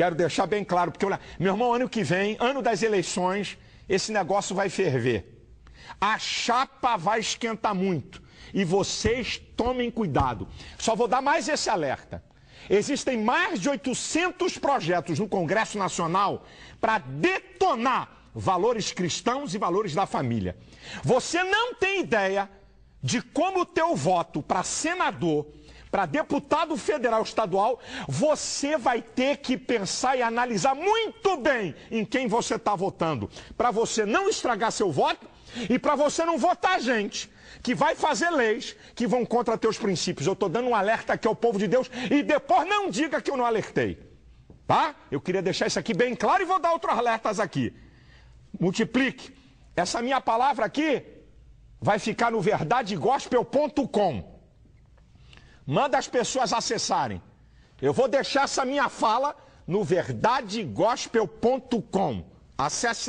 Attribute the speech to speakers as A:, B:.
A: Quero deixar bem claro, porque, meu irmão, ano que vem, ano das eleições, esse negócio vai ferver. A chapa vai esquentar muito. E vocês tomem cuidado. Só vou dar mais esse alerta. Existem mais de 800 projetos no Congresso Nacional para detonar valores cristãos e valores da família. Você não tem ideia de como o teu voto para senador para deputado federal estadual, você vai ter que pensar e analisar muito bem em quem você está votando, para você não estragar seu voto e para você não votar gente que vai fazer leis que vão contra teus princípios. Eu estou dando um alerta aqui ao povo de Deus e depois não diga que eu não alertei. Tá? Eu queria deixar isso aqui bem claro e vou dar outros alertas aqui. Multiplique. Essa minha palavra aqui vai ficar no verdadegospel.com. Manda as pessoas acessarem. Eu vou deixar essa minha fala no verdadegospel.com. Acesse